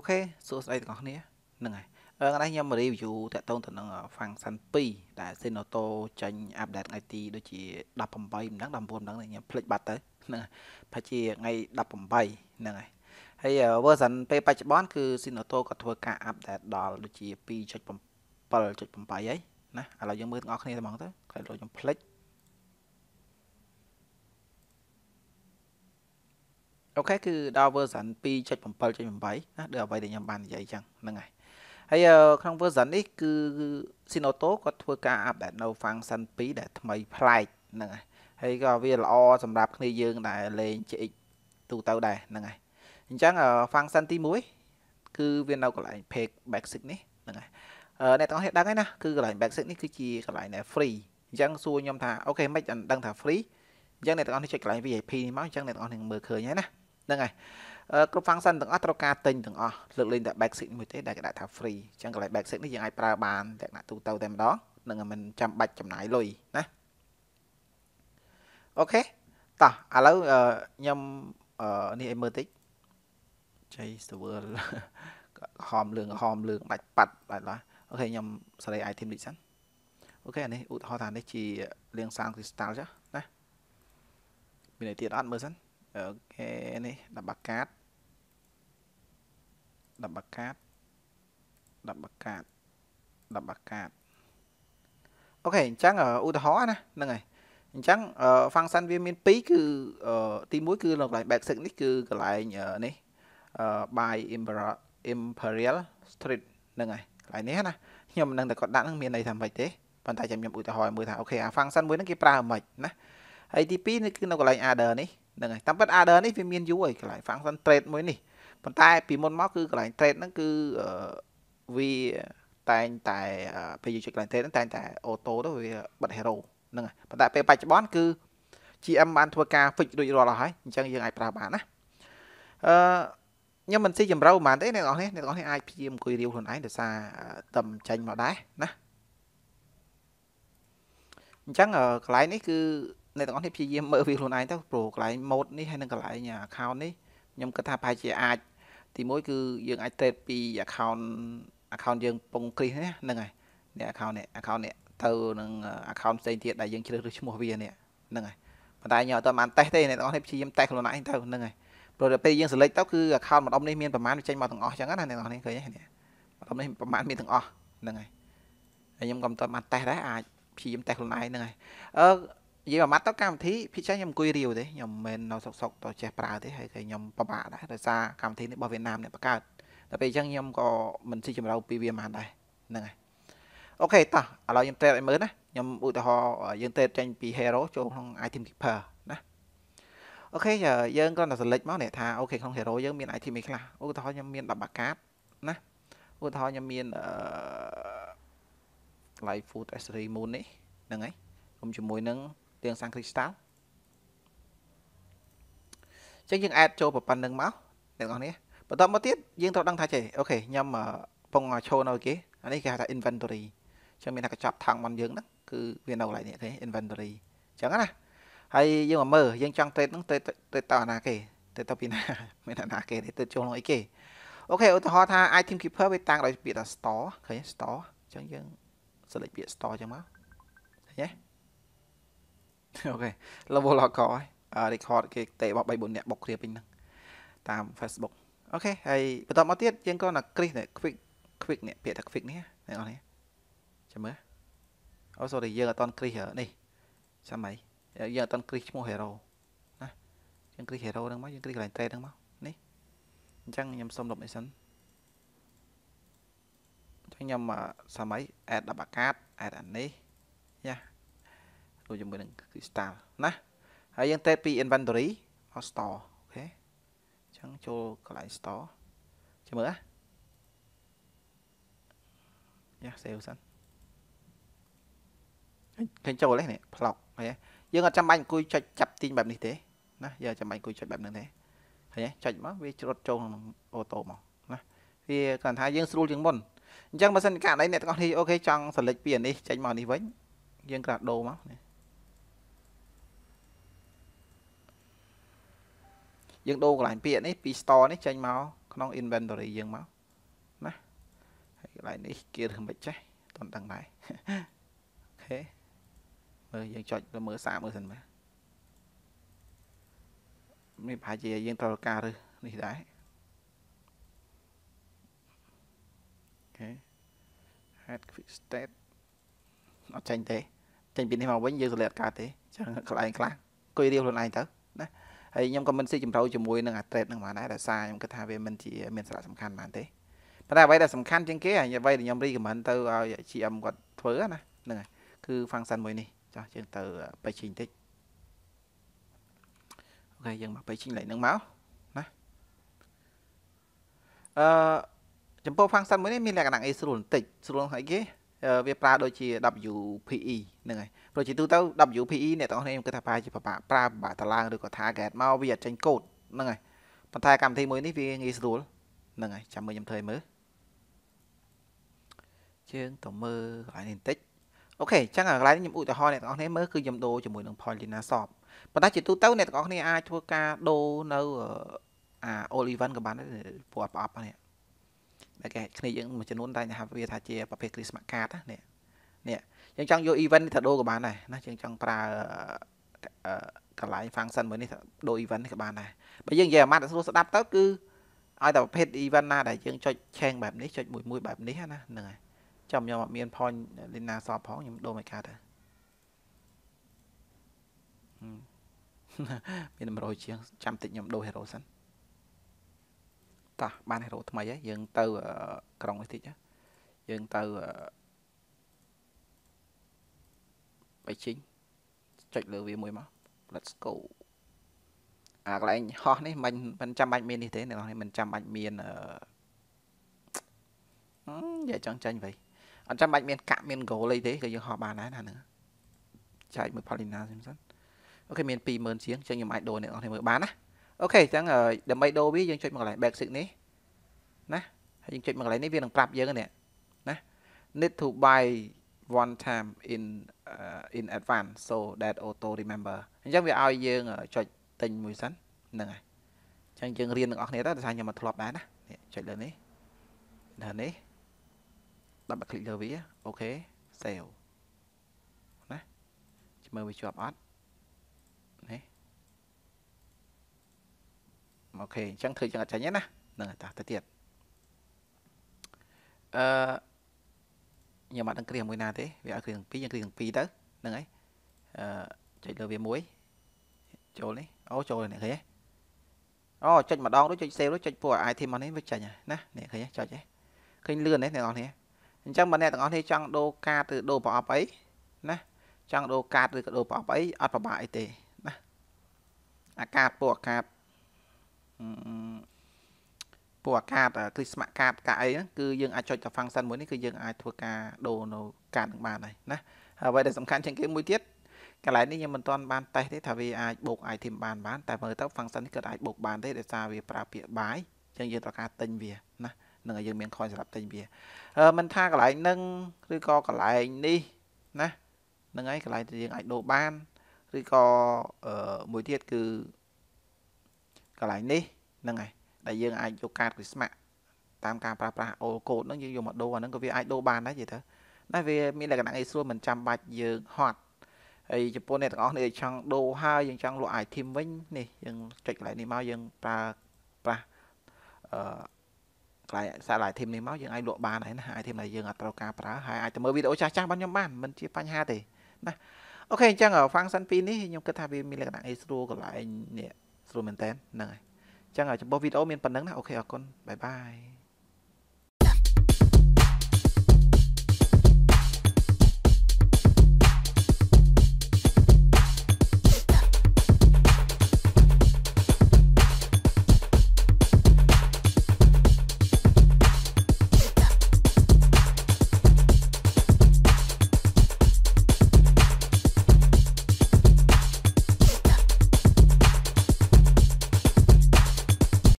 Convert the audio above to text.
អូខេសួស្តីទាំងអស់គ្នាហ្នឹងហើយថ្ងៃនេះខ្ញុំមក review តាក់ទងទៅនឹង function 2ដែល Senoto ចេញ update ថ្ងៃទីដូចជា18ម្ដង19ម្ដងខ្ញុំភ្លេចបាត់ទៅហ្នឹងហើយប្រហែលជាថ្ងៃ18ហ្នឹងហើយហើយ version ពេលបច្ចុប្បន្នគឺ Senoto ក៏ធ្វើការ update ដល់ដូចជា2.7.8ហើយណាឥឡូវយើងមើលទាំងអស់គ្នាតែហ្មងទៅក្រោយលោកខ្ញុំភ្លេចអូខេគឺដល់ version 2.7.8ណាដូចអ្វីដែលខ្ញុំបាននិយាយចឹងហ្នឹងហើយហើយក្នុង version នេះគឺ Sinoto គាត់ធ្វើការ update នៅ function 2ដែលថ្មីប្លែកហ្នឹងហើយហើយក៏វាល្អសម្រាប់គ្នាយើងដែលលេង CX ទូទៅដែរហ្នឹងហើយអញ្ចឹង function ទី1គឺវានៅកន្លែង page basic នេះហ្នឹងហើយអ្នកទាំងអស់គ្នាដឹងហើយណាគឺកន្លែង basic នេះគឺជាកន្លែងដែល free អញ្ចឹងសួរខ្ញុំថាអូខេមិនដឹងថា free អញ្ចឹងអ្នកទាំងអស់គ្នាចុចកន្លែង VIP នេះមកអញ្ចឹងអ្នកទាំងអស់គ្នាមើលឃើញហើយណាហ្នឹងហើយគ្រប់ function ទាំងអស់ត្រូវការទិញទាំងអស់លើកលែងតែ basic មួយទេដែលគេដាក់ថា free អញ្ចឹងកន្លែង basic នេះយើងអាចប្រើបានលក្ខណៈទូទៅតែម្ដងនឹងមិនចាំបាច់ចំណាយលុយណាអូខេតោះឥឡូវខ្ញុំនេះឲ្យមើលតិច Jay Server ហោមលឿងហោមលឿងបាច់ប៉ាត់បាច់ឡាអូខេខ្ញុំសេរី item នេះសិនអូខេអានេះឧទាហរណ៍ថានេះជាលៀងសាង crystal ចាណាមានអីទៀតអត់មើលសិនអូខេនេះ10បាកាត10បាកាត10បាកាត10បាកាតអូខេអញ្ចឹងឧទាហរណ៍ណាហ្នឹងហើយអញ្ចឹង function វាមាន2គឺ ទី1គឺនៅកន្លែង basic នេះគឺកន្លែងនេះ by imperial street ហ្នឹងហើយកន្លែងនេះណាខ្ញុំនឹងតែគាត់ដាក់ហ្នឹងមានន័យថាម៉េចទេប៉ុន្តែចាំខ្ញុំឧទាហរណ៍មើលថាអូខេអា function មួយហ្នឹងគេប្រើម៉េចណាហើយទី2គឺនៅកន្លែង adder នេះហ្នឹងហើយតាមពិត adder នេះវាមានយូរហើយកន្លែង function trade មួយនេះប៉ុន្តែពីមុនមកគឺកន្លែង trade ហ្នឹងគឺវាតែងតែពេលយើងជួយកន្លែង trade ហ្នឹងតែងតែ auto ទៅវាបិទ hero ហ្នឹងហើយប៉ុន្តែពេលបច្ចុប្បន្នគឺ GM បានធ្វើការ fix រួចរាល់ហើយអញ្ចឹងយើងអាចប្រើបានណាអឺខ្ញុំមិនស៊ីចម្រូវប៉ុន្មានទេអ្នកនរនេះអ្នកនរនេះអាចព្យាយាមអង្គុយរាវខ្លួនឯងដោយសារតំចាញ់មកដែរណាអញ្ចឹងកន្លែងនេះគឺអ្នកទាំងអស់នេះព្យាយាមមើលវាខ្លួនឯងទៅព្រោះកន្លែង mode នេះហើយនិងកន្លែង account នេះខ្ញុំគិតថាប្រហែលជាអាច ទីមួយគឺយើងអាច trade ពី account account យើងពងគ្រីសនេះហ្នឹងហើយនេះ account នេះ account នេះទៅនឹង account ផ្សេងទៀតដែលយើងជ្រើសរើសឈ្មោះវានេះហ្នឹងហើយប៉ុន្តែខ្ញុំអត់ទាន់បានតេសទេអ្នកទាំងអស់នេះព្យាយាមតេសខ្លួនឯងទៅហ្នឹងហើយព្រោះដល់ពេលយើង select ទៅគឺ account ម្ដុំនេះមានប្រមាណវាចេញមកទាំងអស់ចឹងណាអ្នកទាំងអស់នេះឃើញទេម្ដុំនេះប្រមាណមានទាំងអស់ហ្នឹងហើយហើយខ្ញុំក៏មិនទាន់បានតេសដែរអាចព្យាយាមតេសខ្លួនឯងហ្នឹងហើយអឺនិយាយមួយម៉ាត់ទៅកម្មវិធីភាគច្រើនខ្ញុំអង្គុយរាវទេខ្ញុំមិននៅសុកសុកទៅចេះប្រើទេហើយគេខ្ញុំពិបាកដែរដោយសារកម្មវិធីនេះរបស់វៀតណាមអ្នកបង្កើតតែពេលអញ្ចឹងខ្ញុំក៏មិនស៊ីចម្រៅពីវាមិនដែរហ្នឹងហើយអូខេតោះឥឡូវខ្ញុំ trade ឲ្យមើលណាខ្ញុំឧទាហរណ៍យើង trade ចេញពី hero ចូលក្នុង item keeper ណាអូខេយើងគ្រាន់តែ select មកនេះថាអូខេក្នុង hero យើងមាន item អីខ្លះឧទាហរណ៍ខ្ញុំមាន10បាកាតណាឧទាហរណ៍ខ្ញុំមានអឺ live food s3 moon នេះហ្នឹងហើយកុំជាមួយនឹងទាំងសាំងគ្រីស្តាល់អញ្ចឹងយើងអែតចូលប្រព័ន្ធនឹងមកអ្នកនរនេះបន្តមកទៀតយើងត្រូវដឹងថាចេះអូខេខ្ញុំពងឈោនៅគេអានេះគេហៅថា inventory អញ្ចឹងមានថាកញ្ចប់ថងរបស់យើងហ្នឹងគឺវានៅកន្លែងនេះទេ inventory អញ្ចឹងណាហើយយើងមកមើលយើងចង់ trade ហ្នឹង trade trade តណាគេ trade តពីណាមានណាគេទេ trade ចូលក្នុងអីគេអូខេឧទាហរណ៍ថា item keeper វាតាំងដោយពាក្យថា store ឃើញ store អញ្ចឹងយើង select ពាក្យ store អញ្ចឹងមកឃើញទេអូខេ level lock ហើយ record គេតេមក3 4នាក់បុកគ្នាពេញហ្នឹងតាម Facebook អូខេហើយបន្តមកទៀតយើងគ្រាន់តែ click នេះ quick quick នេះពាក្យថា quick នេះអ្នកនរនេះចាំមើលអូ sorry យើងអត់តន់ click នេះចាំអីយើងអត់តន់ click ឈ្មោះ hero ណាយើង click hero ហ្នឹងមកយើង click កន្លែង trade ហ្នឹងមកនេះអញ្ចឹងខ្ញុំសុំលុបនេះសិនខ្ញុំសម័យ add 10អាកាត add អានេះរួមជាមួយនឹងគឺ style ណាហើយយើង test ពី inventory មក store អូខេអញ្ចឹងចូលកន្លែង store ចាំមើលណាយ៉ា save សិនឃើញចូលហ្នឹងផ្លុកឃើញយើងអត់ចាំបាច់អង្គុយចុចចាប់ទីញបែបនេះទេណាយើងអត់ចាំបាច់អង្គុយចុចបែបហ្នឹងទេឃើញចុចមកវាច្រត់ចូលក្នុងអូតូមកណាវាគ្រាន់ថាយើងស្រួលជាងមុនអញ្ចឹងបើសិនករណីអ្នកទាំងអស់នេះអូខេចង់សិលេចពីអានេះចេញមកនេះវិញយើងក្រាស់ដូរមកនេះយើងដូរកន្លែងពាក្យនេះពី store នេះចេញមកក្នុង inventory យើងមកណាហើយកន្លែងនេះគេធ្វើមិនចេះតន់ដឹងដែរអូខេមើលយើងចុចមើលសារមើលសិនមើលនេះប្រហែលជាយើងត្រូវការឬនេះដែរអូខេ head quick state អត់ចាញ់ទេចេញពីនេះមកវិញយើងសម្លាប់កើតទេចឹងកន្លែងខ្លះអង្គុយរៀបខ្លួនឯងទៅណាហើយខ្ញុំក៏មិនស៊ីចម្រៅជាមួយនឹងអាត្រេតនឹងបានដែរដោយសារខ្ញុំគិតថាវាមិនជាមានសារៈសំខាន់បានទេប៉ុន្តែអ្វីដែលសំខាន់ជាងគេហើយអ្វីដែលខ្ញុំ recommend ទៅឲ្យ GM គាត់ធ្វើណាហ្នឹងហើយគឺ function មួយនេះចោះយើងទៅបេជីងតិចអូខេយើងមកបេជីងលេខហ្នឹងមកណាអឺចំពោះ function មួយនេះមានលក្ខណៈអីស្រួលបន្តិចស្រួលហ្នឹងគេវាប្រើដូចជា WPE ហ្នឹងហើយព្រោះជាទូទៅ WPE អ្នកទាំងអស់គ្នាខ្ញុំគិតថាប្រើជាប្របាក់ប្រើប្របាក់តឡើងឬក៏ target មកវាអត់ចេញកូដហ្នឹងហើយប៉ុន្តែកម្មវិធីមួយនេះវាងាយស្រួលហ្នឹងហើយចាំមើលខ្ញុំធ្វើឲ្យមើលជើងទៅមើលកន្លែងនេះបន្តិចអូខេអញ្ចឹងកន្លែងនេះខ្ញុំឧទាហរណ៍អ្នកទាំងអស់គ្នាមើលគឺខ្ញុំដូរជាមួយនឹង Polyna Shop ប៉ុន្តែជាទូទៅអ្នកទាំងអស់គ្នាអាចធ្វើការដូរនៅអា Olivan ក៏បានដែរព្រោះអត់ប្រអប់ហ្នឹងដែលគេគ្នាយើងមួយចំនួនតែហៅវា ថាជាប្រភេទគ្រីស្មាកាតណានេះយើងចង់យក event នេះទៅដូរក៏បានដែរណាយើងចង់ប្រើកន្លែង function មួយនេះដូរ event នេះក៏បានដែរបើយើងនិយាយអាម៉ាត់ស្រួលស្ដាប់ទៅ គឺឲ្យតែប្រភេទ event ណាដែលយើងចុច change បែបនេះចុចមួយមួយបែបនេះណាហ្នឹងហើយចាំខ្ញុំអត់មាន point លីណាសបផងខ្ញុំដូរមកកាត់ទៅមាន100ជាងចាំតិចខ្ញុំដូរ hero សិនតោះបានហេរ៉ូថ្មីហើយយើងទៅក្រុងនេះតិចយើងទៅបៃជីងចុចលើវាមួយមក let's go អាកន្លែងហោះនេះមិនមិនចាំបាច់មាននេះទេអ្នកនរមិនចាំបាច់មានអឺនិយាយចង់ចាញ់វិញអត់ចាំបាច់មានកាក់មាន goal អីទេគឺយើងហោះបានដែរណាហ្នឹងចែកមួយផលីណាសិមសិនអូខេមាន20000ជាងចឹងខ្ញុំអាចដូរអ្នកនរមើលបានណាអូខេអញ្ចឹងដើម្បីដូរវាយើងចុចមកកន្លែង basic នេះណាហើយយើងចុចមកកន្លែងនេះវានឹងប្រាប់យើងនេះណា need to buy one time in uh, in advance so that auto remember អញ្ចឹងវាឲ្យយើងចុចទិញមួយសិនហ្នឹងហើយអញ្ចឹងយើងរៀនទាំងអស់គ្នាទៅដោយសារខ្ញុំមកធ្លាប់ដែរណាចុចលើនេះដល់នេះដល់មកคลิกលើវាអូខេ save ណាមើលវាជាប់អត់អូខេអញ្ចឹងធ្វើចឹងអត់ចាញ់ទេណានឹងតោះទៅទៀតអឺញ៉ាំអត់នឹងគ្រាមួយណាទេវាឲ្យគ្រាទាំងពីរយើងគ្រាទាំងពីរទៅហ្នឹងហើយអឺចុចលើវាមួយចូលនេះអូចូលនេះឃើញទេអូចុចម្ដងដូចចុច save ដូចចុចពួក item របស់នេះវាចាញ់ហើយណានេះឃើញចុចហ៎ឃើញលឿនទេអ្នកនរនេះអញ្ចឹងបើអ្នកទាំងអស់នេះចង់ដូរកាតឬដូរប្រអប់អីណាចង់ដូរកាតឬក៏ដូរប្រអប់អីអត់ប្របាកអីទេណាអាកាតពួកអាកាតពួកអាកាតគ្រីស្មាក់កាតកាអីគឺយើងអាចចុចតែ function មួយនេះគឺយើងអាចធ្វើការដូរនៅកាតនឹងបានហើយណាអ្វីដែលសំខាន់ជាងគេមួយទៀតកន្លែងនេះខ្ញុំមិនទាន់បានតេស្តទេថាវាអាចបូក item បានបានតែមើលទៅ function នេះគឺអាចបូកបានទេដោយសារវាប្រើពាក្យបាយអញ្ចឹងយើងត្រូវការទិញវាណានឹងឲ្យយើងមាន coin សម្រាប់ទិញវាអឺមិនថាកន្លែងនឹងឬក៏កន្លែងនេះណាហ្នឹងហើយកន្លែងដែលយើងអាចដូរបានឬក៏មួយទៀតគឺកន្លែងនេះហ្នឹងហើយដែលយើងអាចយកកាតវិស្ម័គ្រតាមការប្រើប្រាស់អូកូដហ្នឹងយើងយកមកដូរអាហ្នឹងក៏វាអាចដូរបានដែរនិយាយទៅតែវាមានលក្ខណៈអីស្រួលមិនចាំបាច់យើងហត់ហើយចំពោះអ្នកទាំងអស់នេះចង់ដូរហើយយើងចង់លក់ item វិញនេះយើងចុចកន្លែងនេះមកយើងប្រើប្រាស់អឺកន្លែងសារ item នេះមកយើងអាចលក់បានហើយណា item ដែលយើងអត់ត្រូវការប្រើហើយអាចទៅមើលវីដេអូចាស់ចាស់របស់ខ្ញុំបានមិនជាបញ្ហាទេណាអូខេអញ្ចឹង function 2នេះខ្ញុំគិតថាវាមានលក្ខណៈអីស្រួលកន្លែងនេះស្រួលមែនតើហ្នឹងហើយអញ្ចឹងឲ្យចំពោះវីដេអូមានប៉ុណ្្នឹងណាអូខេអរគុណបាយបាយ